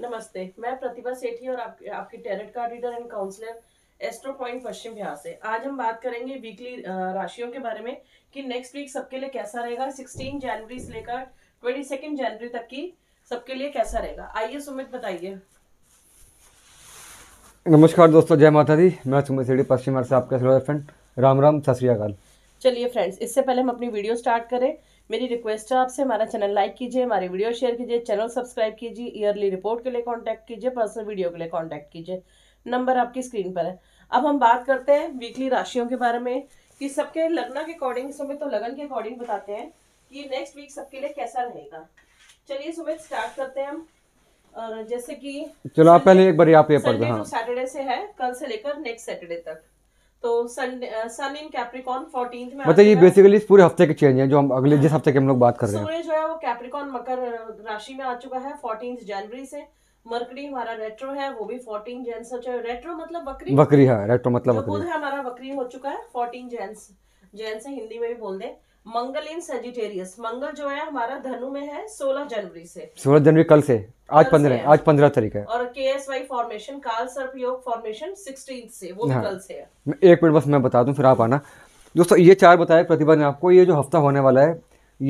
नमस्ते मैं प्रतिभा सेठी और आप, आपकी tarot card reader and counsellor astro point Paschim Vihar से आज हम बात करेंगे वीकली राशियों के बारे में कि नेक्स्ट वीक सबके लिए कैसा रहेगा 16 जनवरी से लेकर 22 जनवरी तक की सबके लिए कैसा रहेगा आइए सुमित बताइए नमस्कार दोस्तों जय माता दी मैं सुमित सेठी पश्चिम से आपका फ्रेंड राम राम सत चलिए फ्रेंड्स इससे पहले हम अपनी वीडियो स्टार्ट करें मेरी रिक्वेस्ट है आपसे हमारा चैनल लाइक कीजिए हमारे वीडियो शेयर कीजिए चैनल सब्सक्राइब कीजिए ईयरली रिपोर्ट के लिए कॉन्टैक्ट कीजिए पर्सनल वीडियो के लिए कॉन्टैक्ट कीजिए नंबर आपकी स्क्रीन पर है अब हम बात करते हैं वीकली राशियों के बारे में कि सबके लगना के अकॉर्डिंग सुमित तो लगन के अकॉर्डिंग बताते हैं कि नेक्स्ट वीक सबके लिए कैसा रहेगा चलिए सुमित स्टार्ट करते हैं हम जैसे कि चलो आप पहले एक बार यहाँ पे हाँ। सैटरडे से है कल से लेकर नेक्स्ट सैटरडे तक तो सन सन इन कैप्रिकॉन फोर्टीन में मतलब ये बेसिकली पूरे हफ्ते के चेंज है जो हम अगले जिस हफ्ते के हम लोग बात कर रहे हैं सूर्य जो है वो कैप्रिकॉन मकर राशि में आ चुका है फोर्टीन जनवरी से मरकरी हमारा रेट्रो है वो भी फोर्टीन जैन से रेट्रो मतलब बकरी बकरी है रेट्रो मतलब बकरी है हमारा बकरी हो चुका है फोर्टीन जैन जैन से हिंदी में भी बोल दे मंगल इन सेजिटेरियस मंगल जो है हमारा धनु में है सोलह जनवरी से सोलह जनवरी कल से आज पंद्रह आज पंद्रह तारीख है और के एस वाई फॉर्मेशन काल सर्प योग फॉर्मेशन सिक्सटीन से वो हाँ, कल से है एक मिनट बस मैं बता दूं फिर आप आना दोस्तों ये चार बताए प्रतिभा ने आपको ये जो हफ्ता होने वाला है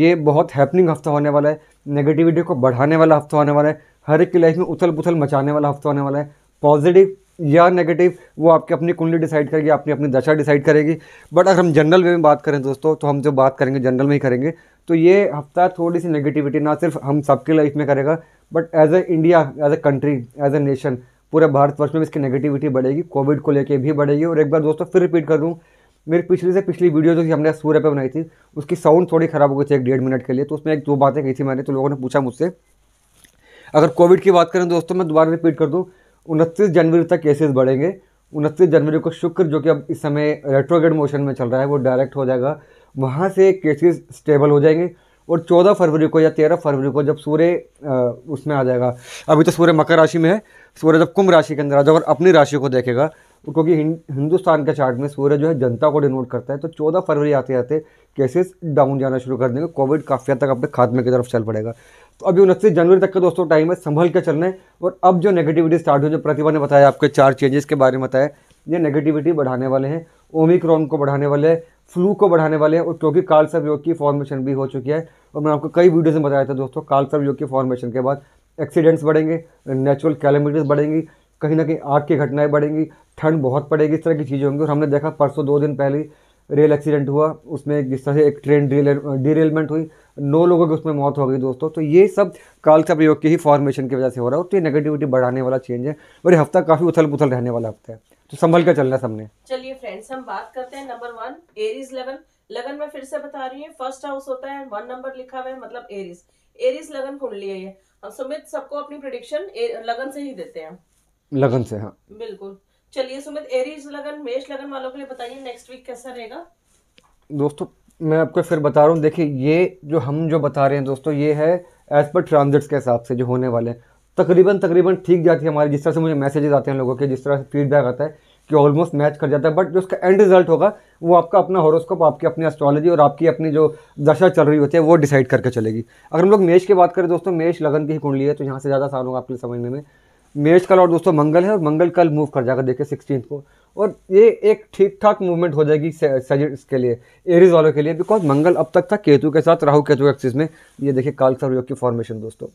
ये बहुत हैपनिंग हफ्ता होने वाला है नेगेटिविटी को बढ़ाने वाला हफ्ता होने वाला है हर एक की लाइफ में उथल पुथल मचाने वाला हफ्ता होने वाला है पॉजिटिव या नेगेटिव वो आपकी अपनी कुंडली डिसाइड करेगी अपनी अपनी दशा डिसाइड करेगी बट अगर हम जनरल वे में बात करें दोस्तों तो हम जो बात करेंगे जनरल में ही करेंगे तो ये हफ्ता थोड़ी सी नेगेटिविटी ना सिर्फ हम सबकी लाइफ में करेगा but as a India as a country as a nation पूरे भारतवर्ष में इसकी नेगेटिविटी बढ़ेगी कोविड को लेकर भी बढ़ेगी और एक बार दोस्तों फिर रिपीट कर दूँ मेरी पिछली से पिछली वीडियो जो हमने सूर्य पर बनाई थी उसकी साउंड थोड़ी ख़राब हो गई थी एक डेढ़ मिनट के लिए तो उसमें एक दो बातें कही थी मैंने तो लोगों ने पूछा मुझसे अगर कोविड की बात करें दोस्तों मैं दोबारा रिपीट कर दूँ उनतीस जनवरी तक केसेस बढ़ेंगे उनतीस जनवरी को शुक्र जो कि अब इस समय रेट्रोगेड मोशन में चल रहा है वो डायरेक्ट हो जाएगा वहाँ से केसेस स्टेबल हो जाएंगे और 14 फरवरी को या 13 फरवरी को जब सूर्य उसमें आ जाएगा अभी तो सूर्य मकर राशि में है सूर्य जब कुंभ राशि के अंदर आ जाएगा और अपनी राशि को देखेगा क्योंकि हिंदुस्तान के चार्ट में सूर्य जो है जनता को डिनोट करता है तो 14 फरवरी आते आते केसेस डाउन जाना शुरू कर देंगे कोविड काफ़ी हद तक अपने खात्मे की तरफ चल पड़ेगा तो अभी उनतीस जनवरी तक का दोस्तों टाइम है संभल के चलना है और अब जो नेगेटिविटी स्टार्ट हुई जो प्रतिभा ने बताया आपके चार चेंजेस के बारे में बताया ये नेगेटिविटी बढ़ाने वाले हैं ओमिक्रॉन को बढ़ाने वाले हैं फ्लू को बढ़ाने वाले हैं और क्योंकि काल योग की फॉर्मेशन भी हो चुकी है और मैंने आपको कई वीडियोज़ में बताया था दोस्तों काल योग की फॉर्मेशन के बाद एक्सीडेंट्स बढ़ेंगे नेचुरल कैलमिटीज़ बढ़ेंगी कहीं ना कहीं आग की घटनाएं बढ़ेंगी ठंड बहुत पड़ेगी इस तरह की चीज़ें होंगी और हमने देखा परसों दो दिन पहले रेल एक्सीडेंट हुआ उसमें जिस तरह से एक ट्रेन डीरेलमेंट हुई नौ लोगों की उसमें मौत हो गई दोस्तों तो ये सब काल का प्रयोग की ही फॉर्मेशन की वजह से हो रहा है तो ये नेगेटिविटी बढ़ाने वाला चेंज है और ये हफ्ता काफ़ी उथल पुथल रहने वाला हफ्ता है तो संभल कर चलना सबने चलिए फ्रेंड्स हम बात करते हैं नंबर वन एरीज लगन लगन में फिर से बता रही है फर्स्ट हाउस होता है वन नंबर लिखा हुआ है मतलब एरिस एरिस लगन कुंडली है ये सुमित सबको अपनी प्रोडिक्शन लगन से ही देते हैं लगन से हाँ बिल्कुल चलिए सुमित एरीज लगन मेष लगन वालों के लिए बताइए नेक्स्ट वीक कैसा रहेगा दोस्तों मैं आपको फिर बता रहा हूँ देखिए ये जो हम जो बता रहे हैं दोस्तों ये है एज पर ट्रांजिट्स के हिसाब से जो होने वाले हैं तकरीबन तकरीबन ठीक जाती है हमारी जिस तरह से मुझे मैसेजेस आते हैं लोगों के जिस तरह से फीडबैक आता है कि ऑलमोस्ट मैच कर जाता है बट जो उसका एंड रिजल्ट होगा वो आपका अपना हॉरोस्कोप आपकी अपनी एस्ट्रोलॉजी और आपकी अपनी जो दशा चल रही होती है वो डिसाइड करके चलेगी अगर हम लोग मेष की बात करें दोस्तों मेष लगन की ही कुंडली है तो यहाँ से ज़्यादा आसान होगा आपके लिए समझने में मेज कल और दोस्तों मंगल है और मंगल कल मूव कर जाएगा देखिए सिक्सटीन को और ये एक ठीक ठाक मूवमेंट हो जाएगी सजिट्स के लिए एरीज वालों के लिए बिकॉज मंगल अब तक था केतु के साथ राहु केतु एक्सिस में ये देखिए काल सर्वयोग की फॉर्मेशन दोस्तों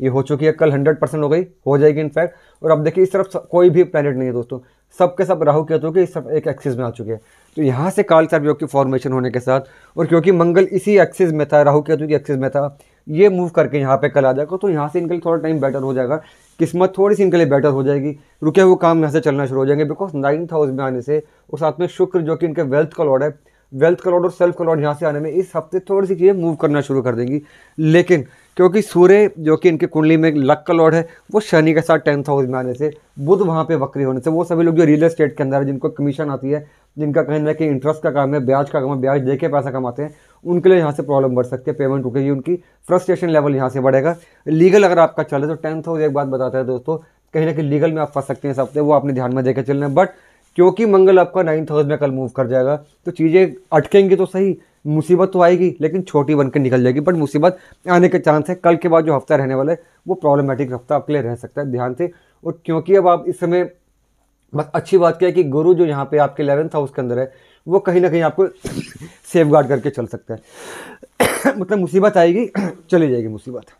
ये हो चुकी है कल हंड्रेड परसेंट हो गई हो जाएगी इनफैक्ट और अब देखिए इस तरफ कोई भी प्लानट नहीं है दोस्तों सबके सब राहु केतु के तरफ एक एक्सिस में आ चुके हैं तो यहाँ से काल सर्वयोग की फॉर्मेशन होने के साथ और क्योंकि मंगल इसी एक्सिस में था राहु केतु की एक्सिस में था ये मूव करके यहाँ पे कल आ जाएगा तो यहाँ से इनके लिए थोड़ा टाइम बेटर हो जाएगा किस्मत थोड़ी सी इनके लिए बेटर हो जाएगी रुके हुए काम यहाँ से चलना शुरू हो जाएंगे बिकॉज नाइन्थ हाउस में आने से और साथ में शुक्र जो कि इनके वेल्थ का लॉर्ड है वेल्थ का लॉर्ड और सेल्फ का लॉर्ड यहाँ से आने में इस हफ्ते थोड़ी सी चीज़ें मूव करना शुरू कर देंगी लेकिन क्योंकि सूर्य जो कि इनके कुंडली में लक का लॉर्ड है वो शनि के साथ टेंथ हाउस में आने से बुध वहाँ पे वक्री होने से वो सभी लोग जो रियल एस्टेट के अंदर है जिनको कमीशन आती है जिनका कहीं ना कहीं इंटरेस्ट का काम है ब्याज का काम है ब्याज दे के पैसा कमाते हैं उनके लिए यहाँ से प्रॉब्लम बढ़ सकती है पेमेंट रुकेगी उनकी फ्रस्ट्रेशन लेवल यहाँ से बढ़ेगा लीगल अगर आपका चले तो टेंथ हाउस एक बात बताते हैं दोस्तों कहीं ना कहीं लीगल में आप फंस सकते हैं सबसे वो आपने ध्यान में देकर चलना है बट क्योंकि मंगल आपका नाइन्थ हाउस में कल मूव कर जाएगा तो चीज़ें अटकेंगी तो सही मुसीबत तो आएगी लेकिन छोटी बनकर निकल जाएगी बट मुसीबत आने के चांस है कल के बाद जो हफ्ता रहने वाला है वो प्रॉब्लमेटिक हफ्ता आपके लिए रह सकता है ध्यान से और क्योंकि अब आप इस समय बस अच्छी बात क्या है कि गुरु जो यहाँ पे आपके इलेवेंथ हाउस के अंदर है वो कहीं ना कहीं आपको सेफ गार्ड करके चल सकता है मतलब मुसीबत आएगी चली जाएगी मुसीबत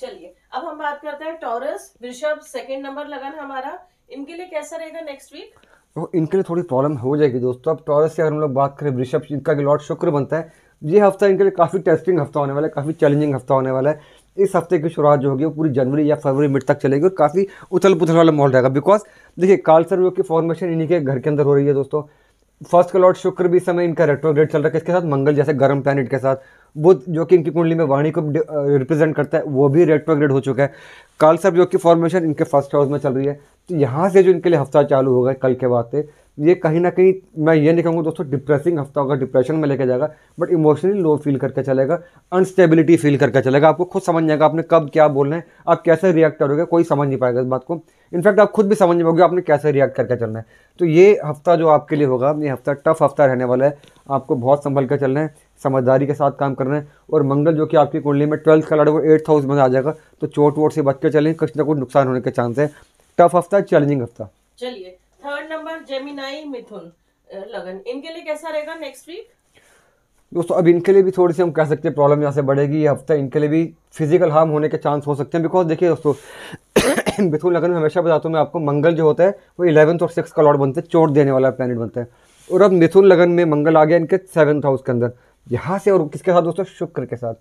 चलिए अब हम बात करते हैं टॉरस वृषभ सेकंड नंबर लगन हमारा इनके लिए कैसा रहेगा नेक्स्ट वीक तो इनके लिए थोड़ी प्रॉब्लम हो जाएगी दोस्तों अब टॉरस की अगर हम लोग बात करें वृषभ इनका लॉर्ड शुक्र बनता है ये हफ्ता इनके लिए काफ़ी टेस्टिंग हफ्ता होने वाला है काफ़ी चैलेंजिंग हफ्ता होने वाला है इस हफ्ते की शुरुआत जो होगी वो पूरी जनवरी या फरवरी मिड तक चलेगी और काफ़ी उथल पुथल वाला माहौल रहेगा बिकॉज देखिए काल सर्वयोग की फॉर्मेशन इन्हीं के घर के अंदर हो रही है दोस्तों फर्स्ट का लॉर्ड शुक्र भी समय इनका रेट्रोग्रेड चल रहा है इसके साथ मंगल जैसे गर्म प्लानट के साथ बुद्ध जो कि इनकी कुंडली में वाणी को रिप्रेजेंट करता है वो भी रेट्रोग्रेड हो चुका है काल सर्वयोग की फॉर्मेशन इनके फर्स्ट हाउस में चल रही है तो यहाँ से जो इनके लिए हफ्ता चालू होगा कल के बाद से ये कहीं ना कहीं मैं ये नहीं कहूँगा दोस्तों डिप्रेसिंग हफ्ता होगा डिप्रेशन में लेके जाएगा बट इमोशनली लो फील करके चलेगा अनस्टेबिलिटी फील करके चलेगा आपको खुद समझ जाएगा आपने कब क्या बोलना है आप कैसे रिएक्ट करोगे कोई समझ नहीं पाएगा इस बात को इनफैक्ट आप खुद भी समझ पाओगे आपने कैसे रिएक्ट करके चलना है तो ये हफ्ता जो आपके लिए होगा ये हफ्ता टफ हफ्ता रहने वाला है आपको बहुत संभल कर चलना है समझदारी के साथ काम करना है और मंगल जो कि आपकी कुंडली में ट्वेल्थ का लड़ा वो एट्थ हाउस में आ जाएगा तो चोट वोट से बच के चलें कुछ ना कुछ नुकसान होने के चांस है टफ हफ्ता चैलेंजिंग हफ्ता चलिए थर्ड नंबर जेमिनाई मिथुन लगन इनके लिए कैसा रहेगा नेक्स्ट वीक दोस्तों अब इनके लिए भी थोड़ी सी हम कह सकते हैं प्रॉब्लम यहाँ से बढ़ेगी हफ्ता इनके लिए भी फिजिकल हार्म होने के चांस हो सकते हैं बिकॉज देखिए दोस्तों मिथुन लगन में हमेशा बताता हूँ मैं आपको मंगल जो होता है वो इलेवंथ और सिक्स का लॉर्ड बनते हैं चोट देने वाला प्लानट बनता है और अब मिथुन लगन में मंगल आ गया इनके सेवन्थ हाउस के अंदर यहाँ से और किसके साथ दोस्तों शुक्र के साथ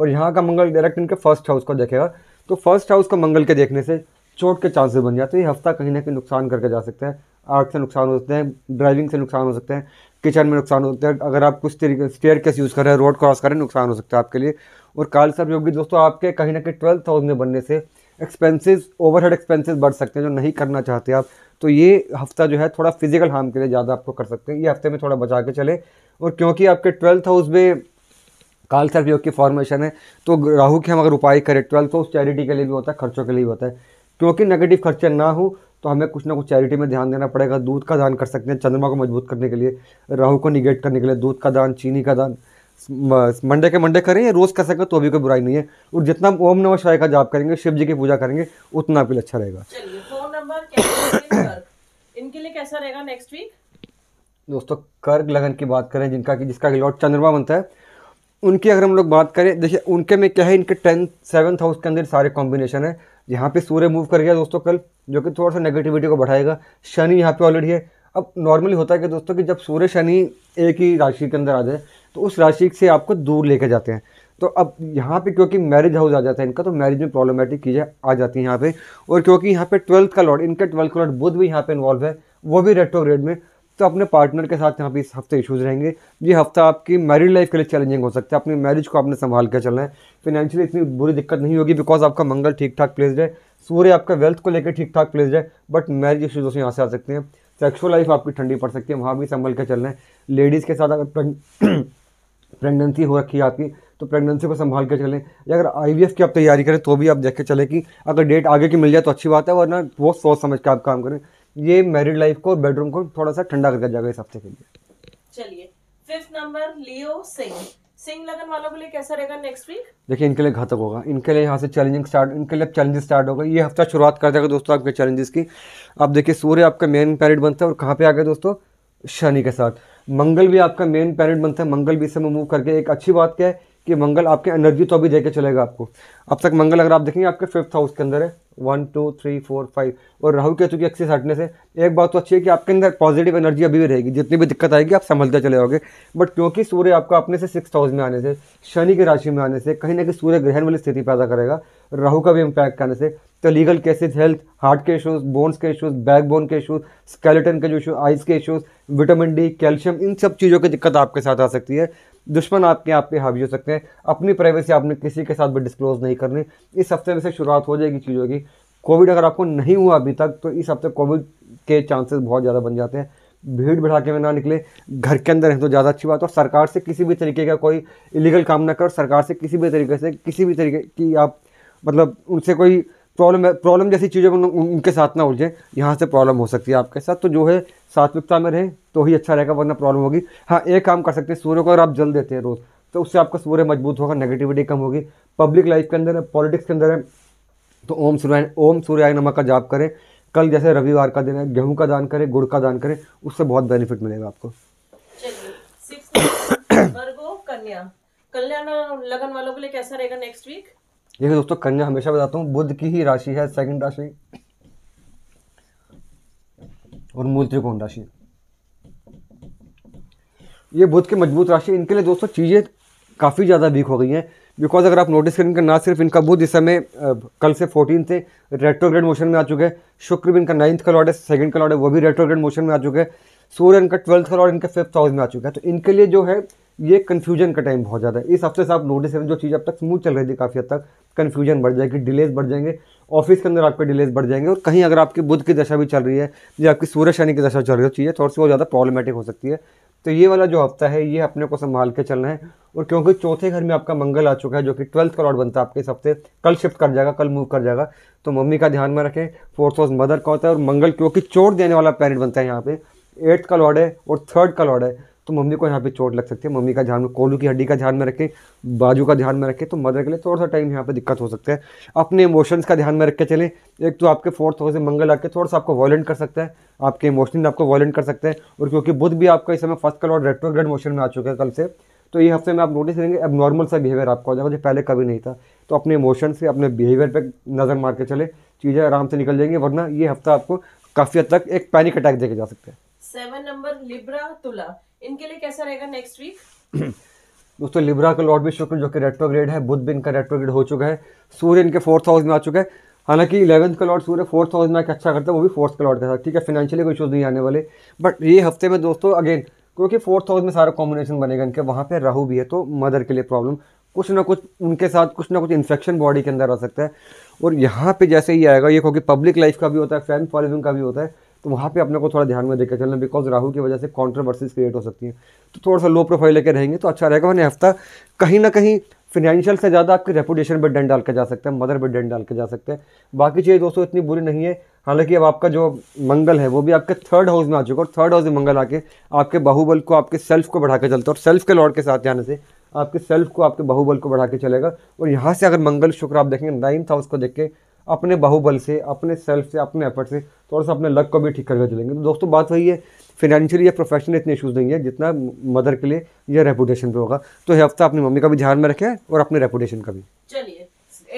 और यहाँ का मंगल डायरेक्ट इनके फर्स्ट हाउस को देखेगा तो फर्स्ट हाउस का मंगल के देखने से चोट के चांसेस बन जाते हैं हफ्ता कहीं ना कहीं नुकसान करके जा सकते हैं आग से नुकसान हो सकते हैं ड्राइविंग से नुकसान हो सकते हैं किचन में नुकसान हो सकता है अगर आप कुछ तरीके स्टेयर केस यूज़ कर रहे हैं रोड क्रॉस करें नुकसान हो सकता है आपके लिए और काल सर्प योगी दोस्तों आपके कहीं ना कहीं ट्वेल्व थाउजेंड में बनने से एक्सपेंसिस ओवरहेड एक्सपेंसिस बढ़ सकते हैं जो नहीं करना चाहते आप तो ये हफ्ता जो है थोड़ा फिजिकल हार्म के लिए ज़्यादा आपको कर सकते हैं ये हफ्ते में थोड़ा बचा के चले और क्योंकि आपके ट्वेल्थ हाउस में काल सर्प योग की फॉर्मेशन है तो राहु के हम अगर उपाय करें ट्वेल्थ हाउस चैरिटी के लिए भी होता है खर्चों के लिए भी होता है क्योंकि नेगेटिव खर्चे ना हो तो हमें कुछ ना कुछ चैरिटी में ध्यान देना पड़ेगा दूध का दान कर सकते हैं चंद्रमा को मजबूत करने के लिए राहू को निगेट करने के लिए दूध का दान चीनी का दान मंडे के मंडे करें या रोज़ कर सकें तो अभी कोई बुराई नहीं है और जितना ओम नमः शिवाय का जाप करेंगे शिव जी की पूजा करेंगे उतना आपके लिए अच्छा रहेगा इनके लिए कैसा रहेगा नेक्स्ट वीक दोस्तों कर्क लगन की बात करें जिनका की जिसका लॉर्ड चंद्रमा बनता है उनकी अगर हम लोग बात करें देखिए उनके में क्या है इनके टेंथ सेवन्थ हाउस के अंदर सारे कॉम्बिनेशन है यहाँ पे सूर्य मूव कर गया दोस्तों कल जो कि थोड़ा सा नेगेटिविटी को बढ़ाएगा शनि यहाँ पे ऑलरेडी है अब नॉर्मली होता है कि दोस्तों कि जब सूर्य शनि एक ही राशि के अंदर आ जाए तो उस राशि से आपको दूर लेके जाते हैं तो अब यहाँ पे क्योंकि मैरिज हाउस आ जाता है इनका तो मैरिज में प्रॉब्लमेटिक चीज़ें आ जाती हैं यहाँ पे और क्योंकि यहाँ पे ट्वेल्थ का लॉर्ड इनके ट्वेल्थ का लॉर्ड बुद्ध भी यहाँ पे इन्वॉल्व है वो भी रेट्रोग्रेड में तो अपने पार्टनर के साथ यहाँ पे इस हफ्ते इश्यूज रहेंगे ये हफ्ता आपकी मैरिड लाइफ के लिए चैलेंजिंग हो सकता है अपनी मैरिज को आपने संभाल कर चलना है फिनेंशियली इतनी बुरी दिक्कत नहीं होगी बिकॉज आपका मंगल ठीक ठाक प्लेस्ड है सूर्य आपका वेल्थ को लेकर ठीक ठाक प्लेस्ड है बट मैरिज इशूज यहाँ से आ सकते हैं सेक्सुअल लाइफ आपकी ठंडी पड़ सकती है वहाँ भी संभल कर चलना है लेडीज़ के साथ अगर प्रेगनेंसी हो रखी है आपकी तो प्रेगनेंसी को संभाल के चलें या अगर आई की आप तैयारी करें तो भी आप देख के चलें कि अगर डेट आगे की मिल जाए तो अच्छी बात है वरना बहुत सोच समझ के आप काम करें ये मैरिड लाइफ को बेडरूम को थोड़ा सा ठंडा करके जाएगा इस हफ्ते के लिए चलिए फिफ्थ नंबर लियो सिंह सिंह लगन वालों के लिए कैसा रहेगा नेक्स्ट वीक देखिए इनके लिए घातक होगा इनके लिए यहाँ से चैलेंजिंग स्टार्ट इनके लिए चैलेंजेस स्टार्ट होगा ये हफ्ता शुरुआत कर देगा दोस्तों आपके चैलेंजेस की आप देखिए सूर्य आपका मेन पैरिट बनता है और कहाँ पे आ गया दोस्तों शनि के साथ मंगल भी आपका मेन पैरिट बनता है मंगल भी इसमें मूव करके एक अच्छी बात क्या है कि मंगल आपके एनर्जी तो अभी देके चलेगा आपको अब तक मंगल अगर आप देखेंगे आपके फिफ्थ हाउस के अंदर है one two three four five और राहु केतु की एक्सेस हटने से एक बात तो अच्छी है कि आपके अंदर पॉजिटिव एनर्जी अभी भी रहेगी जितनी भी दिक्कत आएगी आप संभलते चले जाओगे बट क्योंकि सूर्य आपका अपने से सिक्स हाउस में आने से शनि की राशि में आने से कहीं ना कहीं सूर्य ग्रहण वाली स्थिति पैदा करेगा राहु का भी इम्पैक्ट आने से तो लीगल केसेज हेल्थ हार्ट के इशूज़ बोन्स के इशूज़ बैक बोन के इशूज़ स्केलेटन के जो इशू आइज के इशूज़ विटामिन डी कैल्शियम इन सब चीज़ों की दिक्कत आपके साथ आ सकती है दुश्मन आपके आप पे हावी हो सकते हैं अपनी प्राइवेसी आपने किसी के साथ भी डिस्क्लोज़ नहीं करनी इस हफ्ते में से शुरुआत हो जाएगी चीज़ों की कोविड अगर आपको नहीं हुआ अभी तक तो इस हफ्ते कोविड के चांसेस बहुत ज़्यादा बन जाते हैं भीड़ भड़ा के में ना निकले घर के अंदर हैं तो ज़्यादा अच्छी बात और सरकार से किसी भी तरीके का कोई इलीगल काम ना करो सरकार से किसी भी तरीके से किसी भी तरीके की आप मतलब उनसे कोई प्रॉब्लम प्रॉब्लम जैसी चीज़ें उन, उनके साथ ना उलझें यहाँ से प्रॉब्लम हो सकती है आपके साथ तो जो है सात्विकता में रहें तो ही अच्छा रहेगा वरना प्रॉब्लम होगी हाँ एक काम कर सकते हैं सूर्य को अगर आप जल देते हैं रोज़ तो उससे आपका सूर्य मजबूत होगा नेगेटिविटी कम होगी पब्लिक लाइफ के अंदर है पॉलिटिक्स के अंदर है तो ओम सूर्य ओम सूर्याय नमक का जाप करें कल जैसे रविवार का दिन है गेहूं का दान करें गुड़ का दान करें उससे बहुत बेनिफिट मिलेगा आपको कल्याण लगन वालों के लिए कैसा रहेगा नेक्स्ट वीक देखिए दोस्तों कन्या हमेशा बताता हूँ बुद्ध की ही राशि है सेकंड राशि और मूल त्रिकोण राशि ये बुद्ध की मजबूत राशि इनके लिए दोस्तों चीज़ें काफ़ी ज़्यादा वीक हो गई हैं बिकॉज अगर आप नोटिस करेंगे ना सिर्फ इनका बुद्ध इस समय कल से फोर्टीन से रेट्रोग्रेड मोशन में आ चुके हैं शुक्र भी इनका नाइन्थ का लॉर्ड है सेकंड का लॉर्ड है वो भी रेट्रोग्रेड मोशन में आ चुके हैं सूर्य इनका ट्वेल्थ का लॉर्ड इनका फिफ्थ हाउस में आ चुका है तो इनके लिए जो है ये कन्फ्यूजन का टाइम बहुत ज़्यादा है इस हफ्ते से आप नोटिस करें जो चीज़ अब तक स्मूथ चल रही थी काफ़ी हद तक कन्फ्यूजन बढ़ जाएगी डिलेज बढ़ जाएंगे ऑफिस के अंदर आपके डिलेज बढ़ जाएंगे और कहीं अगर आपकी बुद्ध की दशा भी चल रही है या आपकी सूर्य शनि की दशा चल रही है चीज़ें तो थोड़ी सी बहुत ज़्यादा प्रॉब्लमेटिक हो सकती है तो ये वाला जो हफ्ता है ये अपने को संभाल के चलना है और क्योंकि चौथे घर में आपका मंगल आ चुका है जो कि ट्वेल्थ का बनता है आपके इस हफ्ते कल शिफ्ट कर जाएगा कल मूव कर जाएगा तो मम्मी का ध्यान में रखें फोर्थ हाउस मदर का होता है और मंगल क्योंकि चोट देने वाला प्लानट बनता है यहाँ पे एट्थ का लॉर्ड है और थर्ड का लॉर्ड है तो मम्मी को यहाँ पे चोट लग सकती है मम्मी का ध्यान में कोलू की हड्डी का ध्यान में रखें बाजू का ध्यान में रखें तो मदर के लिए थोड़ा सा टाइम यहाँ पे दिक्कत हो सकता है अपने इमोशंस का ध्यान में रख के चलें एक तो आपके फोर्थ हाउस से मंगल आके थोड़ा सा आपको वॉयलेंट कर सकता है आपके इमोशनल आपको वॉयलेंट कर सकते हैं और क्योंकि बुद्ध भी आपका इस समय फर्स्ट कल और रेट्रोग्रेड मोशन में आ चुका है कल से तो ये हफ्ते में आप नोटिस करेंगे अब नॉर्मल सा बिहेवियर आपका हो जाएगा जो पहले कभी नहीं था तो अपने इमोशन से अपने बिहेवियर पर नज़र मार के चले चीज़ें आराम से निकल जाएंगी वरना ये हफ्ता आपको काफ़ी हद तक एक पैनिक अटैक देखे जा सकते हैं सेवन नंबर लिब्रा तुला इनके लिए कैसा रहेगा नेक्स्ट वीक दोस्तों लिब्रा का लॉर्ड भी शुक्र जो कि रेट्रोग्रेड है बुद्ध भी इनका रेट्रोग्रेड हो चुका है सूर्य इनके फोर्थ हाउस में आ चुका है हालांकि इलेवंथ का लॉर्ड सूर्य फोर्थ हाउस में अच्छा करता है वो भी फोर्थ का लॉर्ड के साथ ठीक है फाइनेंशियली कोई इशूज़ नहीं आने वाले बट ये हफ्ते में दोस्तों अगेन क्योंकि फोर्थ हाउस में सारा कॉम्बिनेशन बनेगा इनके वहाँ पे राहू भी है तो मदर के लिए प्रॉब्लम कुछ ना कुछ उनके साथ कुछ ना कुछ इन्फेक्शन बॉडी के अंदर आ सकता है और यहाँ पे जैसे ही आएगा ये क्योंकि पब्लिक लाइफ का भी होता है फैन फॉलोइंग का भी होता है तो वहाँ पे अपने को थोड़ा ध्यान में देकर चलना बिकॉज राहु की वजह से कॉन्ट्रोवर्सीज क्रिएट हो सकती हैं तो थोड़ा सा लो प्रोफाइल लेकर रहेंगे तो अच्छा रहेगा वन हफ्ता कहीं ना कहीं फिनेंशियल से ज़्यादा आपके रेपुटेशन पर डंड डाल के जा सकते हैं मदर पर डेंट डाल के जा सकते हैं बाकी चीज़ें दोस्तों इतनी बुरी नहीं है हालांकि अब आपका जो मंगल है वो भी आपके थर्ड हाउस में आ चुका और थर्ड हाउस में मंगल आके आपके बाहुबल को आपके सेल्फ को बढ़ा के चलता है और सेल्फ के लॉर्ड के साथ जाने से आपके सेल्फ को आपके बाहुबल को बढ़ा के चलेगा और यहाँ से अगर मंगल शुक्र आप देखेंगे नाइन्थ हाउस को देख के अपने बाहुबल से अपने सेल्फ से अपने एफर्ट से थोड़ा सा अपने लक को भी ठीक करके चलेंगे तो दोस्तों बात वही है फिनेंशियली या प्रोफेशनल इतने इशूज़ नहीं है जितना मदर के लिए या रेपुटेशन पे होगा तो ये हफ्ता अपनी मम्मी का भी ध्यान में रखें और अपने रेपुटेशन का भी चलिए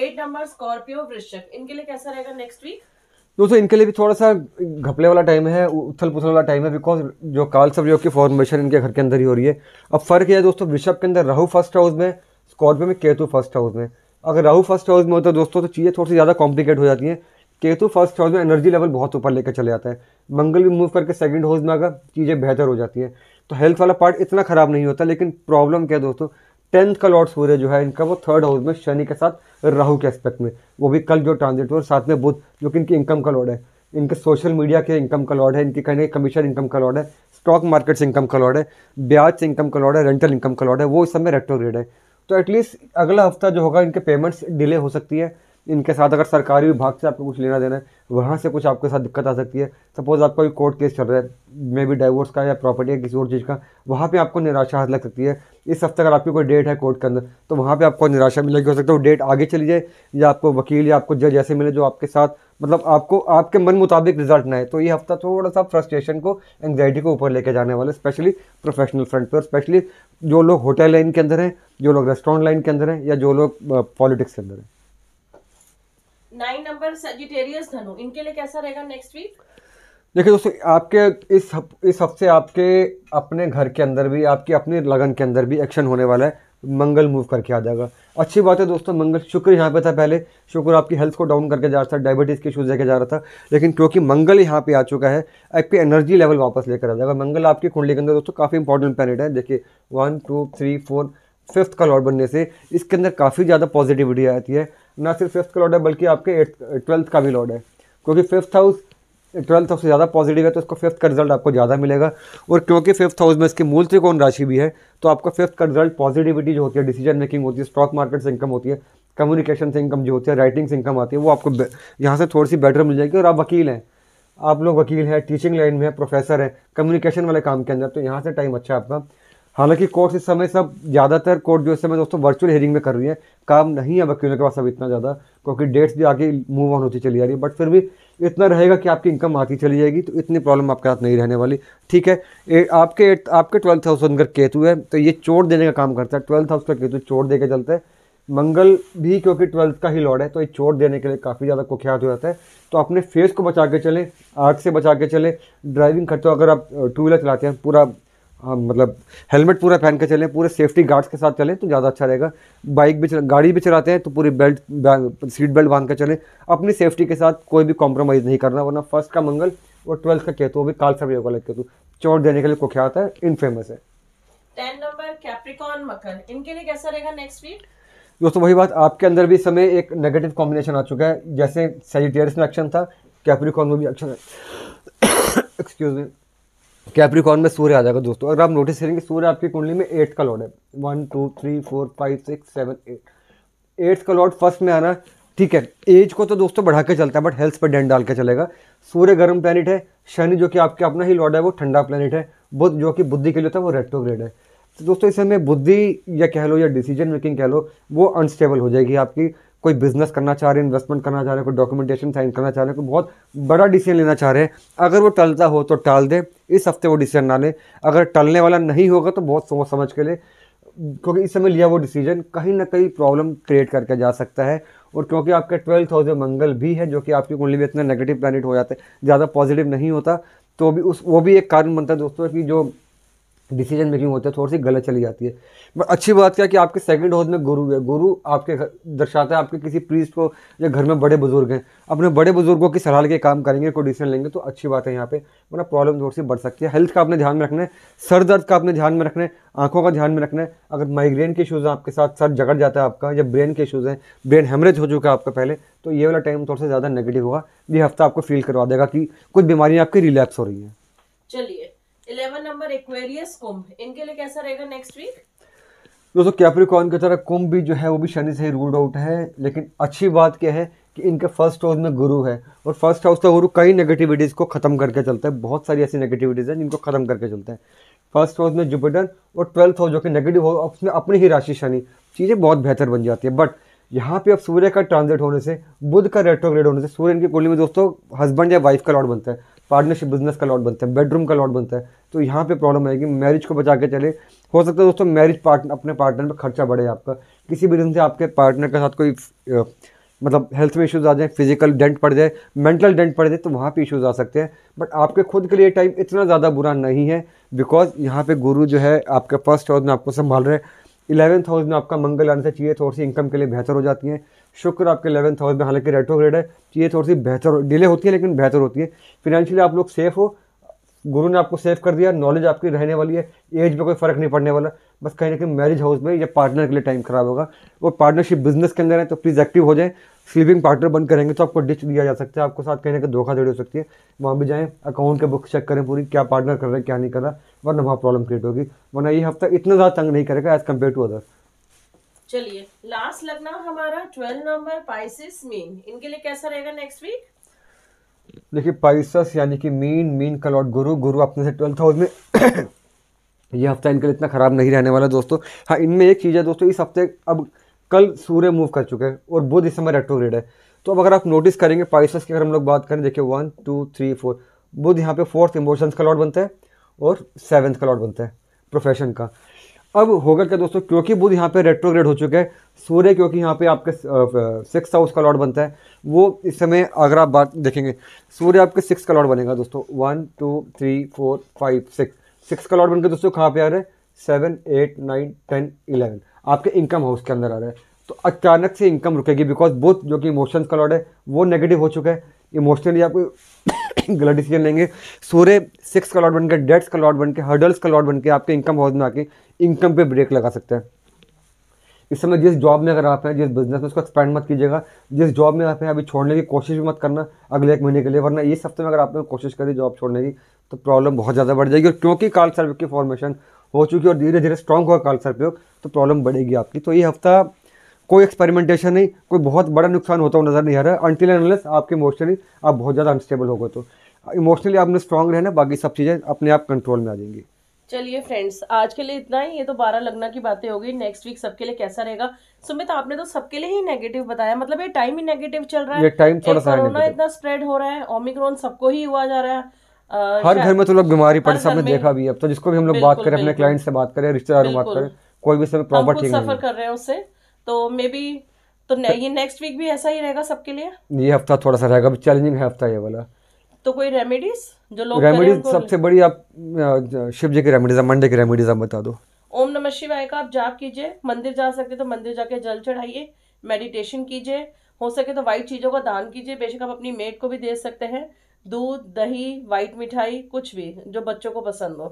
एट नंबर स्कॉर्पियो वृश्चिक इनके लिए कैसा रहेगा नेक्स्ट वीक दोस्तों इनके लिए भी थोड़ा सा घपले वाला टाइम है उथल पुथल वाला टाइम है बिकॉज जो काल सब योग की फॉर्मेशन इनके घर के अंदर ही हो रही है अब फर्क यह है दोस्तों वृषभ के अंदर राहु फर्स्ट हाउस में स्कॉर्पियो में केतु फर्स्ट हाउस में अगर राहु फर्स्ट हाउस में होता है दोस्तों तो चीज़ें थोड़ी सी ज़्यादा कॉम्प्लिकेट हो जाती हैं केतु फर्स्ट हाउस में एनर्जी लेवल बहुत ऊपर लेकर चले जाता है मंगल भी मूव करके सेकंड हाउस में आकर चीज़ें बेहतर हो जाती हैं तो हेल्थ वाला पार्ट इतना ख़राब नहीं होता लेकिन प्रॉब्लम क्या है दोस्तों टेंथ का लॉर्ड सूर्य जो है इनका वो थर्ड हाउस में शनि के साथ राहु के एस्पेक्ट में वो भी कल जो ट्रांजिट हुआ साथ में बुध जो कि इनकी इनकम का लॉर्ड है इनके सोशल मीडिया के इनकम का लॉर्ड है इनकी कहीं कमीशन इनकम का लॉर्ड है स्टॉक मार्केट से इनकम का लॉर्ड है ब्याज से इनकम का लॉर्ड है रेंटल इनकम का लॉर्ड है वो इस समय रेट्रोग्रेड है तो एटलीस्ट अगला हफ्ता जो होगा इनके पेमेंट्स डिले हो सकती है इनके साथ अगर सरकारी विभाग से आपको कुछ लेना देना है वहाँ से कुछ आपके साथ दिक्कत आ सकती है सपोज़ आपका कोई कोर्ट केस चल रहा है मे बी डाइवोर्स का या प्रॉपर्टी या किसी और चीज़ का वहाँ पे आपको निराशा हाथ लग सकती है इस हफ्ते अगर आपकी कोई डेट है कोर्ट के अंदर तो वहाँ पे आपको निराशा मिलेगी हो सकता है वो डेट आगे चली जाए या आपको वकील या आपको जज ऐसे मिले जो आपके साथ मतलब आपको आपके मन मुताबिक रिजल्ट ना है तो ये हफ्ता थोड़ा सा फ्रस्ट्रेशन को एंगजाइटी को ऊपर लेके जाने वाले स्पेशली प्रोफेशनल फ्रंट पर स्पेशली जो लोग होटल लाइन के अंदर हैं जो लोग रेस्टोरेंट लाइन के अंदर हैं या जो लोग पॉलिटिक्स के अंदर हैं नाइन नंबर सजिटेरियस धनु इनके लिए कैसा रहेगा नेक्स्ट वीक देखिए दोस्तों आपके इस हफ, इस हफ्ते आपके अपने घर के अंदर भी आपकी अपनी लगन के अंदर भी एक्शन होने वाला है मंगल मूव करके आ जाएगा अच्छी बात है दोस्तों मंगल शुक्र यहाँ पे था पहले शुक्र आपकी हेल्थ को डाउन करके जा रहा था डायबिटीज़ के इशूज़ लेके जा रहा था लेकिन क्योंकि मंगल यहाँ पे आ चुका है आपकी एनर्जी लेवल वापस लेकर आ जाएगा मंगल आपकी कुंडली के अंदर दोस्तों काफ़ी इंपॉर्टेंट प्लानट है देखिए one two three four fifth का लॉर्ड बनने से इसके अंदर काफ़ी ज़्यादा पॉजिटिविटी आती है ना सिर्फ फिफ्थ का लॉर्ड है बल्कि आपके एट ट्वेल्थ का भी लॉर्ड है क्योंकि फिफ्थ हाउस ट्वेल्थ हाउस से ज़्यादा पॉजिटिव है तो उसको फिफ्थ का रिजल्ट आपको ज़्यादा मिलेगा और क्योंकि फिफ्थ हाउस में इसकी मूल त्रिकोण राशि भी है तो आपको फिफ्थ का रिजल्ट पॉजिटिविटी जो होती है डिसीजन मेकिंग होती है स्टॉक मार्केट से इनकम होती है कम्युनिकेशन से इनकम जो होती है राइटिंग से इनकम आती है वो आपको यहाँ से थोड़ी सी बेटर मिल जाएगी और आप वकील हैं आप लोग वकील हैं टीचिंग लाइन में है प्रोफेसर हैं कम्युनिकेशन वाले काम के अंदर तो यहाँ से टाइम अच्छा है आपका हालांकि कोर्ट इस समय सब ज़्यादातर कोर्ट जो इस समय दोस्तों वर्चुअल हेयरिंग में कर रही है काम नहीं है वकीलों के पास अब इतना ज़्यादा क्योंकि डेट्स भी आगे मूव ऑन होती चली जा रही है बट फिर भी इतना रहेगा कि आपकी इनकम आती चली जाएगी तो इतनी प्रॉब्लम आपके साथ नहीं रहने वाली ठीक है ए, आपके आपके ट्वेल्थ हाउस अगर केतु है तो ये चोट देने का काम करता है ट्वेल्थ हाउस का केतु चोट दे के चलता है मंगल भी क्योंकि ट्वेल्थ का ही लॉर्ड है तो ये चोट देने के लिए काफ़ी ज़्यादा कुख्यात हो जाता है तो अपने फेस को बचा के चलें आग से बचा के चलें ड्राइविंग खर्चों अगर आप टू व्हीलर चलाते हैं पूरा हाँ मतलब हेलमेट पूरा पहन के चलें पूरे सेफ्टी गार्ड्स के साथ चलें तो ज़्यादा अच्छा रहेगा बाइक भी चला गाड़ी भी चलाते हैं तो पूरी बेल्ट सीट बेल्ट बांध के चलें अपनी सेफ्टी के साथ कोई भी कॉम्प्रोमाइज़ नहीं करना वरना फर्स्ट का मंगल और ट्वेल्थ का केतु वो भी काल सर्व योगा केतु चोट देने के लिए कुख्यात है इन फेमस है दोस्तों वही बात आपके अंदर भी समय एक नेगेटिव कॉम्बिनेशन आ चुका है जैसे सेजिटेरियस में एक्शन था कैप्रिकॉन में भी एक्शन है एक्सक्यूज मी कैप्रिकॉन में सूर्य आ जाएगा दोस्तों अगर आप नोटिस करेंगे सूर्य आपकी कुंडली में एट्थ का लॉर्ड है one two three four five six seven eight eighth का लॉर्ड फर्स्ट में आना ठीक है एज को तो दोस्तों बढ़ा के चलता है बट हेल्थ पर डेंट डाल के चलेगा सूर्य गर्म प्लानट है शनि जो कि आपके अपना ही लॉर्ड है वो ठंडा प्लानट है बुद्ध जो कि बुद्धि के लिए होता है वो रेट्रोग्रेड है तो दोस्तों इस समय बुद्धि या कह लो या डिसीजन मेकिंग कह लो वो अनस्टेबल हो जाएगी आपकी कोई बिजनेस करना चाह रहे हैं इन्वेस्टमेंट करना चाह रहे हैं कोई डॉक्यूमेंटेशन साइन करना चाह रहे हैं कोई बहुत बड़ा डिसीजन लेना चाह रहे हैं अगर वो टलता हो तो टाल दे इस हफ्ते वो डिसीजन ना ले अगर टलने वाला नहीं होगा तो बहुत सोच समझ के ले क्योंकि इस समय लिया वो डिसीजन कहीं ना कहीं प्रॉब्लम क्रिएट करके जा सकता है और क्योंकि आपका ट्वेल्थ हाउस में मंगल भी है जो कि आपकी कुंडली में इतना नेगेटिव प्लानिट हो जाते ज़्यादा पॉजिटिव नहीं होता तो भी उस वो भी एक कारण बनता है दोस्तों कि जो डिसीजन मेकिंग होता है थोड़ी सी गलत चली जाती है बट अच्छी बात क्या है कि आपके सेकंड हाउस में गुरु है गुरु आपके घर दर्शाता है आपके किसी प्रीस्ट को या घर में बड़े बुजुर्ग हैं अपने बड़े बुजुर्गों की सलाह के काम करेंगे कोई डिसीजन लेंगे तो अच्छी बात है यहाँ पे वरना प्रॉब्लम थोड़ी सी बढ़ सकती है हेल्थ का आपने ध्यान में रखना है सर दर्द का आपने ध्यान में रखना है आंखों का ध्यान में रखना है अगर माइग्रेन के इशूज़ हैं आपके साथ सर जगड़ जाता है आपका या ब्रेन के इशूज़ हैं ब्रेन हेमरेज हो चुका है आपका पहले तो ये वाला टाइम थोड़ा सा ज़्यादा नेगेटिव होगा ये हफ्ता आपको फील करवा देगा कि कुछ बीमारियाँ आपकी रिलैक्स हो रही हैं चलिए इलेवन नंबर एक्वेरियस कुंभ इनके लिए कैसा रहेगा नेक्स्ट वीक दोस्तों कैप्रिकॉन की तरह कुंभ भी जो है वो भी शनि से ही रूल्ड आउट है लेकिन अच्छी बात क्या है कि इनके फर्स्ट हाउस में गुरु है और फर्स्ट हाउस का गुरु कई नेगेटिविटीज़ को ख़त्म करके चलता है बहुत सारी ऐसी नेगेटिविटीज़ हैं जिनको ख़त्म करके चलता है फर्स्ट हाउस में जुपिटर और ट्वेल्थ हाउस जो कि नेगेटिव हो उसमें अपनी ही राशि शनि चीज़ें बहुत बेहतर बन जाती है बट यहाँ पे अब सूर्य का ट्रांजिट होने से बुध का रेट्रोग्रेड होने से सूर्य इनकी कुंडली में दोस्तों हस्बैंड या वाइफ का लॉट बनता है पार्टनरशिप बिजनेस का लॉट बनता है बेडरूम का लॉट बनता है तो यहाँ पे प्रॉब्लम आएगी मैरिज को बचा के चले हो सकता है दोस्तों मैरिज पार्टनर अपने पार्टनर पर खर्चा बढ़े आपका किसी भी रीज़न से आपके पार्टनर के साथ कोई मतलब हेल्थ में इश्यूज आ जाए फिजिकल डेंट पड़ जाए मेंटल डेंट पड़ जाए तो वहाँ पे इश्यूज आ सकते हैं बट आपके खुद के लिए टाइम इतना ज़्यादा बुरा नहीं है बिकॉज यहाँ पे गुरु जो है आपके फर्स्ट हाउस में आपको संभाल रहे हैं इलेवंथ हाउस में आपका मंगल आने से चाहिए थोड़ी सी इनकम के लिए बेहतर हो जाती है शुक्र आपके इलेवंथ हाउस में हालांकि रेट्रो ग्रेड है चाहिए थोड़ी सी बेहतर डिले होती है लेकिन बेहतर होती है फिनेंशियली आप लोग सेफ हो गुरु ने आपको सेव कर दिया नॉलेज आपकी रहने वाली है एज में कोई फ़र्क नहीं पड़ने वाला बस कहीं ना कहीं मैरिज हाउस में या पार्टनर के लिए टाइम खराब होगा वो पार्टनरशिप बिजनेस के अंदर है तो प्लीज़ एक्टिव हो जाए स्लीपिंग पार्टनर बन करेंगे तो आपको डिच दिया जा सकता है आपको साथ कहीं ना कहीं धोखाधड़ी हो सकती है वहाँ भी जाएँ अकाउंट के बुक चेक करें पूरी क्या पार्टनर कर रहा है क्या नहीं कर रहा वरना वहाँ प्रॉब्लम क्रिएट होगी वरना ये हफ्ता इतना ज़्यादा तंग नहीं करेगा एज़ कम्पेयर टू अदर चलिए लास्ट लगना हमारा ट्वेल्व नंबर पाइसिस मीन इनके लिए कैसा रहेगा नेक्स्ट वीक देखिए पाइसस यानी कि मीन मीन का लॉर्ड गुरु गुरु अपने से ट्वेल्थ हाउस में ये हफ्ता इनके लिए इतना ख़राब नहीं रहने वाला दोस्तों हाँ इनमें एक चीज़ है दोस्तों इस हफ्ते अब कल सूर्य मूव कर चुके हैं और बुध इस समय रेट्रोग्रेड है तो अब अगर आप नोटिस करेंगे पाइसस की अगर हम लोग बात करें देखिए one two three four Budh यहाँ पे फोर्थ इमोशंस का लॉर्ड बनता है और सेवन्थ का लॉर्ड बनता है प्रोफेशन का अब होगा क्या दोस्तों क्योंकि बुध यहाँ पे रेट्रोग्रेड हो चुके हैं सूर्य क्योंकि यहाँ पे आपके सिक्स हाउस का लॉर्ड बनता है वो इस समय अगर आप बात देखेंगे सूर्य आपके सिक्स का लॉर्ड बनेगा दोस्तों one two three four five six six का लॉर्ड बनकर दोस्तों कहाँ पे आ रहे हैं seven eight nine ten eleven आपके इनकम हाउस के अंदर आ रहा है तो अचानक से इनकम रुकेगी बिकॉज बुध जो कि इमोशंस का लॉर्ड है वो नेगेटिव हो चुका है इमोशनली आपको गलत डिसीजन लेंगे सूर्य सिक्स का लॉट बन के डेट्स का लॉट बन के हर्डल्स का लॉट बन के आपके इनकम हाउस में आके इनकम पे ब्रेक लगा सकते हैं इस समय जिस जॉब में अगर आप हैं जिस बिजनेस में उसको एक्सपेंड मत कीजिएगा जिस जॉब में आप हैं अभी छोड़ने की कोशिश भी मत करना अगले एक महीने के लिए वरना इस हफ्ते में अगर आपने कोशिश करी जॉब छोड़ने की तो प्रॉब्लम बहुत ज़्यादा बढ़ जाएगी और क्योंकि काल सर्व की फॉर्मेशन हो चुकी है और धीरे धीरे स्ट्रॉन्ग होगा काल सर्व तो प्रॉब्लम बढ़ेगी आपकी तो ये हफ्ता कोई एक्सपेरिमेंटेशन नहीं कोई बहुत बड़ा नुकसान होता हुआ नज़र नहीं आ रहा है अनटिल एनलेस आपके इमोशनली आप बहुत ज़्यादा अनस्टेबल हो गए तो इमोशनली आपने स्ट्रॉन्ग रहना बाकी सब चीज़ें अपने आप कंट्रोल में आ जाएंगी चलिए फ्रेंड्स आज के लिए इतना ही ये तो बारह लगना की बातें होगी नेक्स्ट वीक सबके लिए कैसा रहेगा सुमित आपने तो सबके लिए ही नेगेटिव बताया मतलब ये टाइम ही नेगेटिव चल रहा है ये टाइम थोड़ा सा कोरोना इतना स्प्रेड हो रहा है ओमिक्रॉन सबको ही हुआ जा रहा है आ, हर घर में तो लोग बीमारी पड़े सबने देखा भी अब तो जिसको भी हम लोग बात करें अपने क्लाइंट से बात करें रिश्तेदारों बात करें कोई भी प्रॉपर ठीक सफर कर रहे हैं उससे तो मे बी तो ये नेक्स्ट वीक भी ऐसा ही रहेगा सबके लिए ये हफ्ता थोड़ा सा रहेगा चैलेंजिंग है हफ्ता ये वाला तो कोई रेमेडीज़ जो लोग रेमेडीज सबसे बड़ी आप शिव जी की रेमेडीज मंडे की रेमेडीज आप बता दो ओम नमः शिवाय का आप जाप कीजिए मंदिर जा सकते तो मंदिर जाके जल चढ़ाइए मेडिटेशन कीजिए हो सके तो वाइट चीज़ों का दान कीजिए बेशक आप अपनी मेट को भी दे सकते हैं दूध दही वाइट मिठाई कुछ भी जो बच्चों को पसंद हो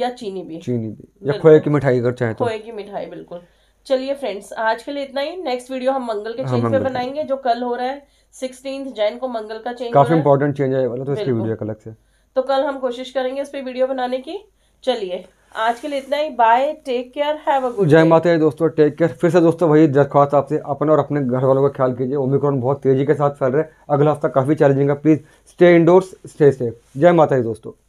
या चीनी भी चीनी भी या खोए की मिठाई अगर चाहे तो खोए की मिठाई बिल्कुल चलिए फ्रेंड्स आज के लिए इतना ही नेक्स्ट वीडियो हम मंगल के हाँ, चीज पे बनाएंगे जो कल हो रहा है सिक्सटीन जैन को मंगल का चेंज काफी इम्पोर्टेंट चेंज आया वाला तो इसकी वीडियो अलग से तो कल हम कोशिश करेंगे इस पर वीडियो बनाने की चलिए आज के लिए इतना ही bye take care have a good जय माता है दोस्तों टेक केयर फिर से दोस्तों वही दरख्वास्त आपसे अपने और अपने घर वालों का ख्याल कीजिए ओमिक्रॉन बहुत तेजी के साथ फैल रहे है अगला हफ्ता काफ़ी चैलेंजिंग है please stay indoors stay safe जय माता है दोस्तों